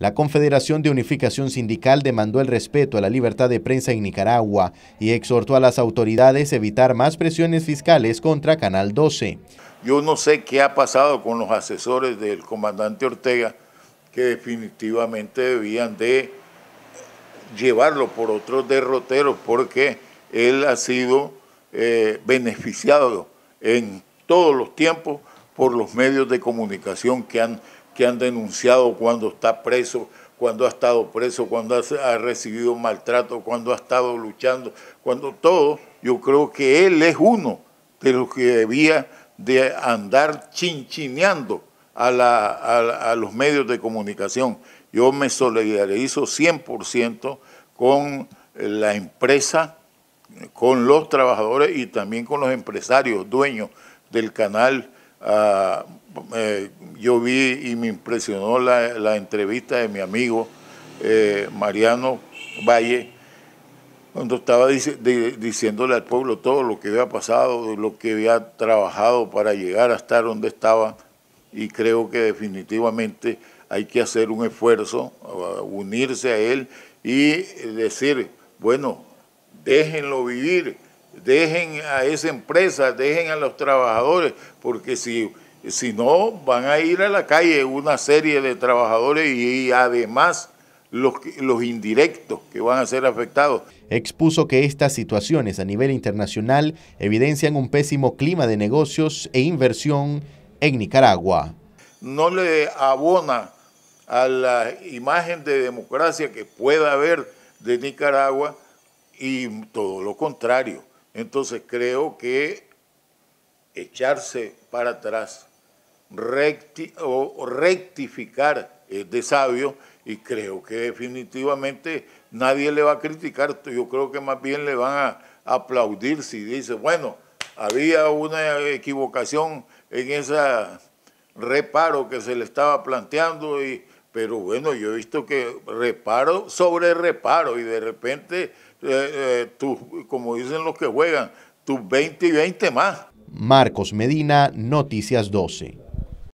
La Confederación de Unificación Sindical demandó el respeto a la libertad de prensa en Nicaragua y exhortó a las autoridades a evitar más presiones fiscales contra Canal 12. Yo no sé qué ha pasado con los asesores del comandante Ortega, que definitivamente debían de llevarlo por otros derroteros, porque él ha sido eh, beneficiado en todos los tiempos por los medios de comunicación que han que han denunciado cuando está preso, cuando ha estado preso, cuando ha, recibido maltrato, cuando ha estado luchando, cuando todo, yo creo que él es uno de los que debía de andar chinchineando a, a los medios de comunicación. Yo me solidarizo 100% con la empresa, con los trabajadores y también con los empresarios, dueños del canal Ah, eh, yo vi y me impresionó la, entrevista de mi amigo eh, Mariano Valle, cuando estaba diciéndole al pueblo todo lo que había pasado, lo que había trabajado para llegar hasta donde estaba, y creo que definitivamente hay que hacer un esfuerzo, uh, unirse a él y decir, bueno, déjenlo vivir dejen a esa empresa, dejen a los trabajadores, porque si, si no van a ir a la calle una serie de trabajadores y, además los, los indirectos que van a ser afectados. Expuso que estas situaciones a nivel internacional evidencian un pésimo clima de negocios e inversión en Nicaragua. No le abona a la imagen de democracia que pueda haber de Nicaragua y todo lo contrario. Entonces creo que echarse para atrás o rectificar es eh, de sabio y creo que definitivamente nadie le va a criticar, yo creo que más bien le van a aplaudir si dice, bueno, había una equivocación en ese reparo que se le estaba planteando y pero bueno, yo he visto que reparo sobre reparo y de repente, eh, eh, como dicen los que juegan, tus 20 y 20 más. Marcos Medina, Noticias 12.